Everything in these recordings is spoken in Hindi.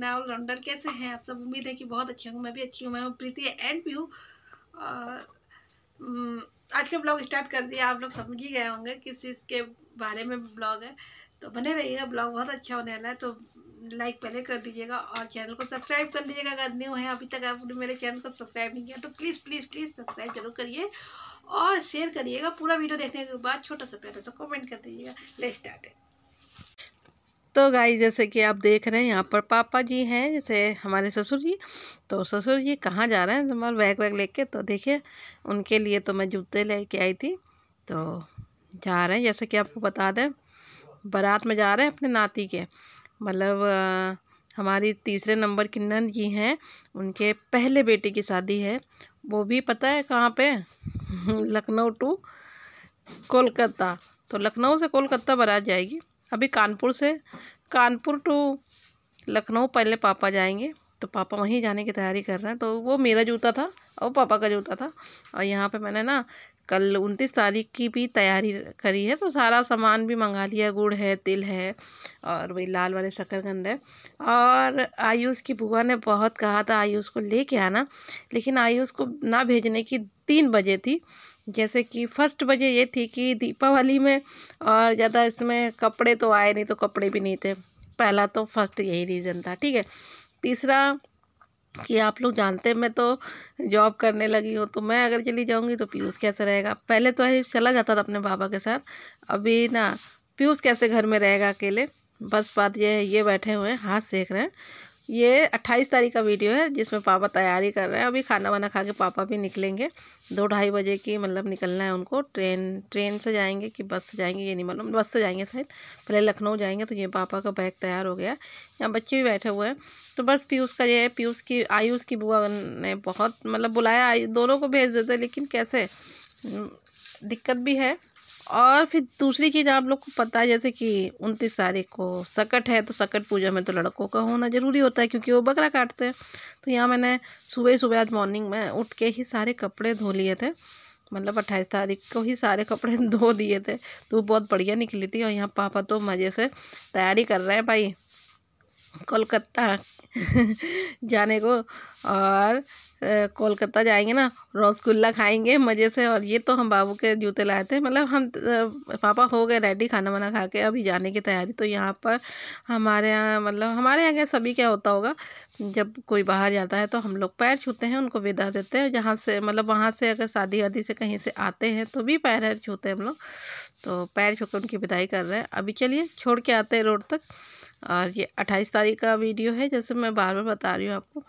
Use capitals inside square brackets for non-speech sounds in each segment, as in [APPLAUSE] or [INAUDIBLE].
ना और कैसे हैं आप सब उम्मीद है कि बहुत अच्छी होंगे मैं भी अच्छी हूँ मैं प्रीति एंड भी हूँ आज के ब्लॉग स्टार्ट कर दिया आप लोग समझ ही गए होंगे किस चीज़ के बारे में ब्लॉग है तो बने रहिएगा ब्लॉग बहुत अच्छा होने वाला है तो लाइक पहले कर दीजिएगा और चैनल को सब्सक्राइब कर दीजिएगा अगर न्यू है अभी तक आपने मेरे चैनल को सब्सक्राइब नहीं किया तो प्लीज़ प्लीज़ प्लीज़ सब्सक्राइब जरूर करिए और शेयर करिएगा पूरा वीडियो देखने के बाद छोटा सा प्यारा सा कमेंट कर दीजिएगा ले स्टार्ट तो गाई जैसे कि आप देख रहे हैं यहाँ पर पापा जी हैं जैसे हमारे ससुर जी तो ससुर जी कहाँ जा रहे हैं तुम्हारा तो बैग वैग लेके तो देखिए उनके लिए तो मैं जूते लेके आई थी तो जा रहे हैं जैसे कि आपको बता दें बारात में जा रहे हैं अपने नाती के मतलब हमारी तीसरे नंबर की नंद जी हैं उनके पहले बेटे की शादी है वो भी पता है कहाँ पर [LAUGHS] लखनऊ टू कोलकाता तो लखनऊ से कोलकाता बारात जाएगी अभी कानपुर से कानपुर टू लखनऊ पहले पापा जाएंगे तो पापा वहीं जाने की तैयारी कर रहे हैं तो वो मेरा जूता था और पापा का जूता था और यहाँ पे मैंने ना कल उनतीस तारीख की भी तैयारी करी है तो सारा सामान भी मंगा लिया गुड़ है तिल है और वही लाल वाले शकरकंद है और आयुष की बुआ ने बहुत कहा था आयुष को लेके आना लेकिन आयुष को ना भेजने की तीन बजे थी जैसे कि फर्स्ट वजह ये थी कि दीपावली में और ज़्यादा इसमें कपड़े तो आए नहीं तो कपड़े भी नहीं थे पहला तो फर्स्ट यही रीज़न था ठीक है तीसरा कि आप लोग जानते हैं मैं तो जॉब करने लगी हूँ तो मैं अगर चली जाऊँगी तो पीयूष कैसे रहेगा पहले तो यही चला जाता था अपने बाबा के साथ अभी ना पीयूष कैसे घर में रहेगा अकेले बस बात ये है ये बैठे हुए हैं हाथ सेक रहे हैं ये 28 तारीख का वीडियो है जिसमें पापा तैयारी कर रहे हैं अभी खाना वाना खा के पापा भी निकलेंगे दो ढाई बजे की मतलब निकलना है उनको ट्रेन ट्रेन से जाएंगे कि बस से जाएंगे ये नहीं मालूम बस से जाएंगे शायद पहले लखनऊ जाएंगे तो ये पापा का बैग तैयार हो गया यहाँ बच्चे भी बैठे हुए हैं तो बस पीयूष का ये है पीयूष की आयुष की बुआ ने बहुत मतलब बुलाया दोनों को भेज देते लेकिन कैसे दिक्कत भी है और फिर दूसरी चीज़ आप लोग को पता है जैसे कि उनतीस तारीख को सकट है तो सकट पूजा में तो लड़कों का होना ज़रूरी होता है क्योंकि वो बकरा काटते हैं तो यहाँ मैंने सुबह ही सुबह आज मॉर्निंग में उठ के ही सारे कपड़े धो लिए थे मतलब अट्ठाईस तारीख को ही सारे कपड़े [LAUGHS] धो दिए थे तो बहुत बढ़िया निकली थी और यहाँ पापा तो मज़े से तैयारी कर रहे हैं भाई कोलकाता [LAUGHS] जाने को और कोलकाता जाएंगे ना रसगुल्ला खाएंगे मज़े से और ये तो हम बाबू के जूते लाए थे मतलब हम पापा हो गए रेडी खाना वाना खा के अभी जाने की तैयारी तो यहाँ पर हमारे यहाँ मतलब हमारे यहाँ के सभी क्या होता होगा जब कोई बाहर जाता है तो हम लोग पैर छूते हैं उनको विदा देते हैं जहाँ से मतलब वहाँ से अगर शादी वादी से कहीं से आते हैं तो भी पैर छूते हैं हम लोग तो पैर छू उनकी विदाई कर रहे हैं अभी चलिए छोड़ के आते हैं रोड तक और ये अट्ठाईस तारीख का वीडियो है जैसे मैं बार बार बता रही हूँ आपको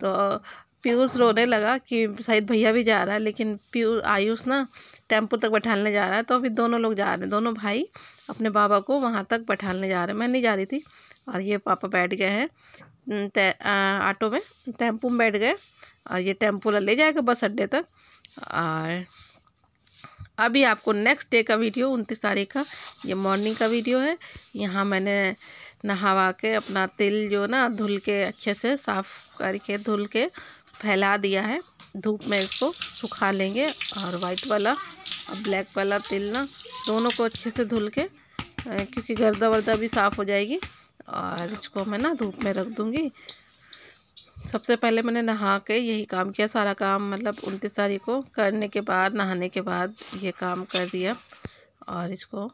तो पीयूष रोने लगा कि शायद भैया भी जा रहा है लेकिन पीयूष आयुष ना टेम्पो तक बैठाने जा रहा है तो अभी दोनों लोग जा रहे हैं दोनों भाई अपने बाबा को वहाँ तक बैठाने जा रहे हैं मैं नहीं जा रही थी और ये पापा बैठ गए हैं ऑटो में टेम्पो में बैठ गए और ये टेम्पो ले जाएगा बस अड्डे तक और अभी आपको नेक्स्ट डे का वीडियो उनतीस तारीख का ये मॉर्निंग का वीडियो है यहाँ मैंने नहावा के अपना तिल जो ना धुल के अच्छे से साफ़ करके धुल के फैला दिया है धूप में इसको सुखा लेंगे और वाइट वाला और ब्लैक वाला तिल ना दोनों को अच्छे से धुल के क्योंकि गर्दा वर्दा भी साफ़ हो जाएगी और इसको मैं ना धूप में रख दूँगी सबसे पहले मैंने नहा के यही काम किया सारा काम मतलब उनतीस तारीख को करने के बाद नहाने के बाद ये काम कर दिया और इसको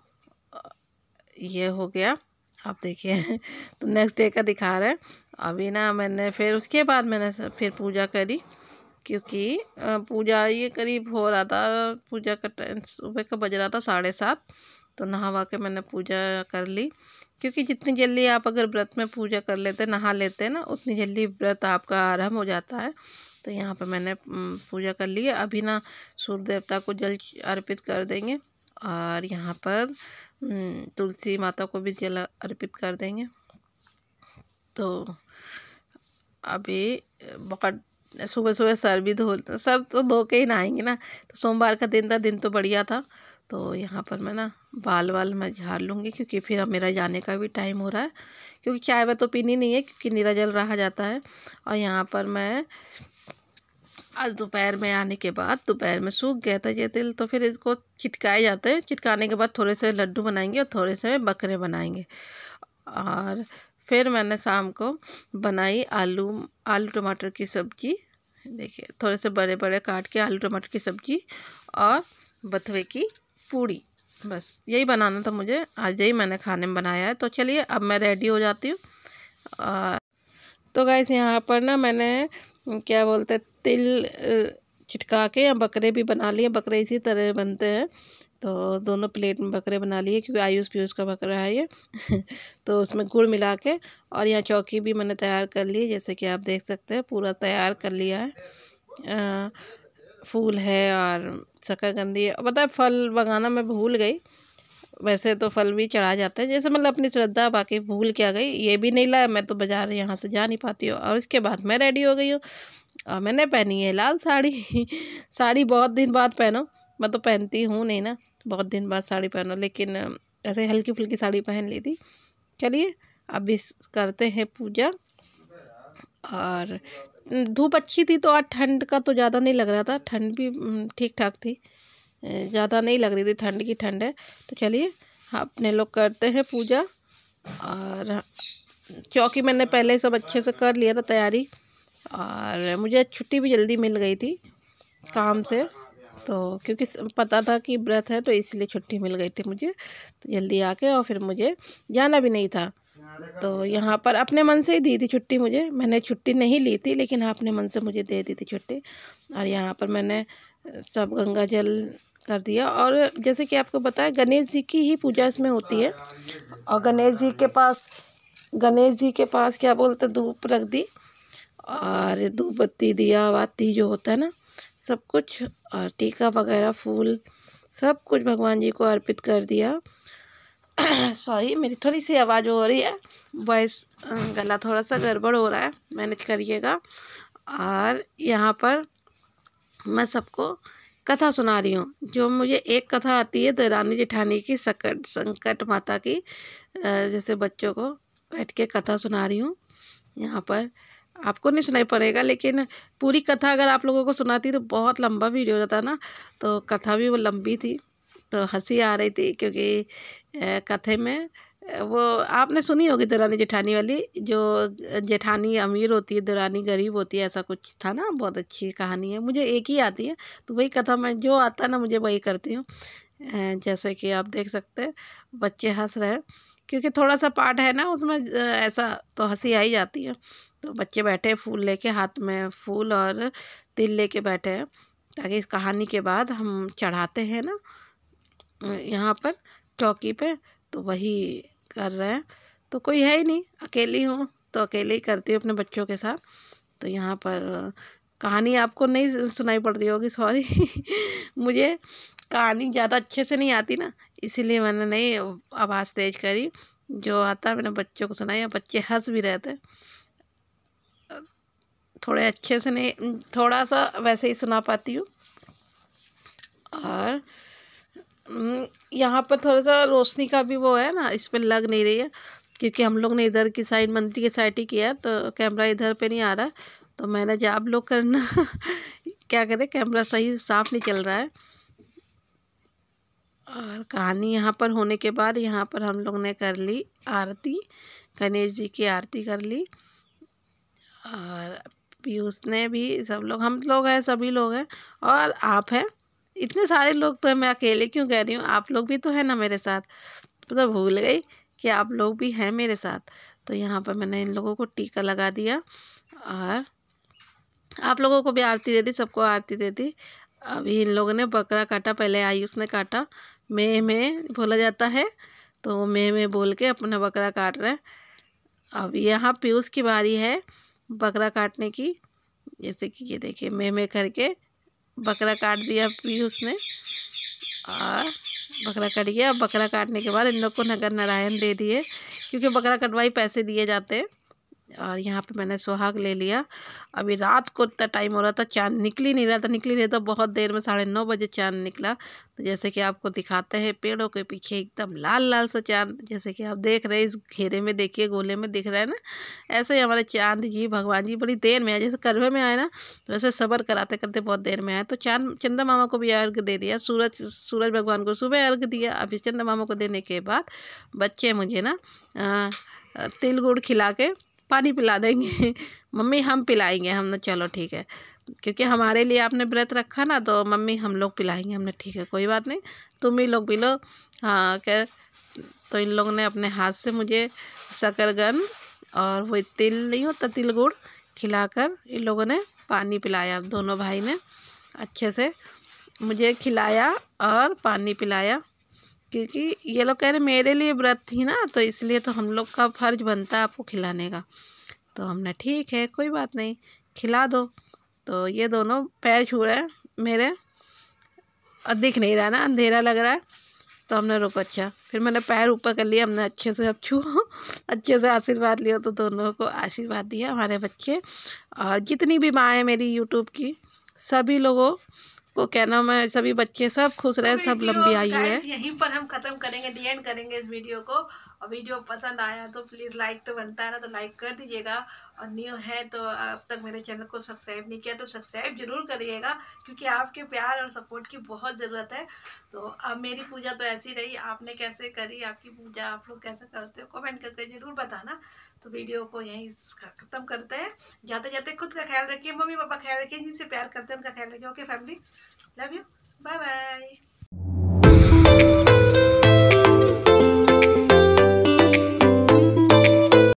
ये हो गया आप देखिए तो नेक्स्ट डे का दिखा रहा है अभी ना मैंने फिर उसके बाद मैंने फिर पूजा करी क्योंकि पूजा ये करीब हो रहा था पूजा का टाइम सुबह का बज रहा था साढ़े सात तो नहावा के मैंने पूजा कर ली क्योंकि जितनी जल्दी आप अगर व्रत में पूजा कर लेते नहा लेते ना उतनी जल्दी व्रत आपका आरम्भ हो जाता है तो यहाँ पर मैंने पूजा कर ली अभी ना सूर्य देवता को जल अर्पित कर देंगे और यहाँ पर हम्म, तुलसी माता को भी जल अर्पित कर देंगे तो अभी बहुत सुबह सुबह सर भी धो सर तो धो के ही नहाएंगे ना तो सोमवार का दिन था दिन तो बढ़िया था तो यहाँ पर मैं ना बाल वाल मैं झाड़ लूँगी क्योंकि फिर अब मेरा जाने का भी टाइम हो रहा है क्योंकि चाय वह तो पीनी नहीं है क्योंकि नीरा जल रहा जाता है और यहाँ पर मैं आज दोपहर में आने के बाद दोपहर में सूख गया था ये तिल तो फिर इसको छिटकाए जाते हैं छिटकाने के बाद थोड़े से लड्डू बनाएंगे और थोड़े से बकरे बनाएंगे और फिर मैंने शाम को बनाई आलू आलू टमाटर की सब्जी देखिए थोड़े से बड़े बड़े काट के आलू टमाटर की सब्जी और बथुए की पूड़ी बस यही बनाना था मुझे आज यही मैंने खाने में बनाया है तो चलिए अब मैं रेडी हो जाती हूँ तो गैस यहाँ पर ना मैंने क्या बोलते हैं तिल छिटका के या बकरे भी बना लिए बकरे इसी तरह बनते हैं तो दोनों प्लेट में बकरे बना लिए क्योंकि आयुष पीयूष का बकरा है ये [LAUGHS] तो उसमें गुड़ मिला के और यहाँ चौकी भी मैंने तैयार कर ली जैसे कि आप देख सकते हैं पूरा तैयार कर लिया है आ, फूल है और शकरकंदी है बताए फल बगाना मैं भूल गई वैसे तो फल भी चढ़ा जाता है जैसे मतलब अपनी श्रद्धा बाकी भूल के आ गई ये भी नहीं लाया मैं तो बाज़ार यहाँ से जा नहीं पाती हूँ और इसके बाद मैं रेडी हो गई हूँ और मैंने पहनी है लाल साड़ी [LAUGHS] साड़ी बहुत दिन बाद पहनो मैं तो पहनती हूँ नहीं ना बहुत दिन बाद साड़ी पहनो लेकिन ऐसे हल्की फुल्की साड़ी पहन ली थी चलिए अब इस करते हैं पूजा और धूप अच्छी थी तो आज ठंड का तो ज़्यादा नहीं लग रहा था ठंड भी ठीक ठाक थी ज़्यादा नहीं लग रही थी ठंड की ठंड है तो चलिए अपने लोग करते हैं पूजा और क्योंकि मैंने पहले सब अच्छे से कर लिया था तैयारी और मुझे छुट्टी भी जल्दी मिल गई थी काम से तो क्योंकि पता था कि व्रत है तो इसलिए छुट्टी मिल गई थी मुझे तो जल्दी आके और फिर मुझे जाना भी नहीं था तो यहाँ पर अपने मन से ही दी थी छुट्टी मुझे मैंने छुट्टी नहीं ली थी लेकिन हाँ अपने मन से मुझे दे दी थी छुट्टी और यहाँ पर मैंने सब गंगा जल कर दिया और जैसे कि आपको बताया गणेश जी की ही पूजा इसमें होती है और गणेश जी के पास गणेश जी के पास क्या बोलते धूप रख दी और धूप बत्ती दिया वाती जो होता है ना सब कुछ और टीका वगैरह फूल सब कुछ भगवान जी को अर्पित कर दिया [CLEARS THROAT] सॉरी मेरी थोड़ी सी आवाज़ हो रही है वॉइस गला थोड़ा सा गड़बड़ हो रहा है मैनेज करिएगा और यहाँ पर मैं सबको कथा सुना रही हूँ जो मुझे एक कथा आती है तो रानी जेठानी की सकट संकट माता की जैसे बच्चों को बैठ के कथा सुना रही हूँ यहाँ पर आपको नहीं सुनाई पड़ेगा लेकिन पूरी कथा अगर आप लोगों को सुनाती तो बहुत लंबा वीडियो जाता ना तो कथा भी वो लंबी थी तो हंसी आ रही थी क्योंकि कथे में वो आपने सुनी होगी दरानी जेठानी वाली जो जेठानी अमीर होती है दरानी गरीब होती है ऐसा कुछ था ना बहुत अच्छी कहानी है मुझे एक ही आती है तो वही कथा मैं जो आता है ना मुझे वही करती हूँ जैसे कि आप देख सकते हैं बच्चे हंस रहे हैं क्योंकि थोड़ा सा पार्ट है ना उसमें ऐसा तो हंसी आ ही जाती है तो बच्चे बैठे फूल लेके हाथ में फूल और तिल लेके बैठे हैं ताकि इस कहानी के बाद हम चढ़ाते हैं ना यहाँ पर चौकी पे तो वही कर रहे हैं तो कोई है ही नहीं अकेली हूँ तो अकेले ही करती हूँ अपने बच्चों के साथ तो यहाँ पर कहानी आपको नहीं सुनाई पड़ती होगी सॉरी [LAUGHS] मुझे कहानी ज़्यादा अच्छे से नहीं आती ना इसीलिए मैंने नहीं आवाज़ तेज करी जो आता मैंने बच्चों को सुनाई और बच्चे हंस भी रहे थे थोड़े अच्छे से नहीं थोड़ा सा वैसे ही सुना पाती हूँ और यहाँ पर थोड़ा सा रोशनी का भी वो है ना इस पर लग नहीं रही है क्योंकि हम लोग ने इधर की साइड मंदिर की साइड ही किया तो कैमरा इधर पे नहीं आ रहा तो मैंने जो आप लोग करना [LAUGHS] क्या करें कैमरा सही साफ नहीं चल रहा है और कहानी यहाँ पर होने के बाद यहाँ पर हम लोग ने कर ली आरती गणेश जी की आरती कर ली और पीयूष ने भी सब लोग हम लोग हैं सभी लोग हैं और आप हैं इतने सारे लोग तो हैं मैं अकेले क्यों कह रही हूँ आप लोग भी तो हैं ना मेरे साथ तो भूल गई कि आप लोग भी हैं मेरे साथ तो यहाँ पर मैंने इन लोगों को टीका लगा दिया और आप लोगों को भी आरती दे दी सबको आरती दे दी अभी इन लोगों ने बकरा काटा पहले आयुष ने काटा मे में बोला जाता है तो मे में बोल के अपना बकरा काट रहे हैं अब यहाँ पीयूष की बारी है बकरा काटने की जैसे कि ये देखिए मे में करके बकरा काट दिया पीयूष ने और बकरा कट गया बकरा काटने के बाद इन लोग को नगर नारायण दे दिए क्योंकि बकरा कटवाई पैसे दिए जाते हैं और यहाँ पे मैंने सुहाग ले लिया अभी रात को इतना टाइम हो रहा था चांद निकल ही नहीं रहा था निकली नहीं था बहुत देर में साढ़े नौ बजे चांद निकला तो जैसे कि आपको दिखाते हैं पेड़ों के पीछे एकदम लाल लाल सा चांद जैसे कि आप देख रहे हैं इस घेरे में देखिए गोले में दिख रहा है ना ऐसे ही हमारे चांद जी भगवान जी बड़ी देर में आए जैसे करवे में आए ना तो वैसे सबर कराते करते बहुत देर में आए तो चांद चंदा मामा को भी अर्घ दे दिया सूरज सूरज भगवान को सुबह अर्घ दिया अभी चंदा मामा को देने के बाद बच्चे मुझे ना तिल गुड़ खिला के पानी पिला देंगे [LAUGHS] मम्मी हम पिलाएंगे हमने चलो ठीक है क्योंकि हमारे लिए आपने व्रत रखा ना तो मम्मी हम लोग पिलाएंगे हमने ठीक है कोई बात नहीं तुम ही लोग पिलो हाँ कह तो इन लोगों ने अपने हाथ से मुझे शकरगन और वो तिल नहीं होता तिल गुड़ खिलाकर इन लोगों ने पानी पिलाया दोनों भाई ने अच्छे से मुझे खिलाया और पानी पिलाया क्योंकि ये लोग कह रहे मेरे लिए व्रत थी ना तो इसलिए तो हम लोग का फर्ज बनता है आपको खिलाने का तो हमने ठीक है कोई बात नहीं खिला दो तो ये दोनों पैर छू रहे हैं मेरे दिख नहीं रहा ना अंधेरा लग रहा है तो हमने रोको अच्छा फिर मैंने पैर ऊपर कर लिया हमने अच्छे से अब छू अच्छे से आशीर्वाद लिया तो दोनों को आशीर्वाद दिया हमारे बच्चे और जितनी भी माँ है मेरी यूट्यूब की सभी लोगों को कहना मैं सभी बच्चे सब खुश रहे सब लंबी आयु है यहीं पर हम खत्म करेंगे डी एंड करेंगे इस वीडियो को और वीडियो पसंद आया तो प्लीज़ लाइक तो बनता है ना तो लाइक कर दीजिएगा और न्यू है तो अब तक मेरे चैनल को सब्सक्राइब नहीं किया तो सब्सक्राइब जरूर करिएगा क्योंकि आपके प्यार और सपोर्ट की बहुत ज़रूरत है तो अब मेरी पूजा तो ऐसी रही आपने कैसे करी आपकी पूजा आप लोग कैसे करते हो कॉमेंट करके जरूर बताना तो वीडियो को यहीं ख़त्म करते हैं जाते जाते खुद का ख्याल रखिए मम्मी पापा ख्याल रखिए जिनसे प्यार करते हैं उनका ख्याल रखिए okay family love you bye bye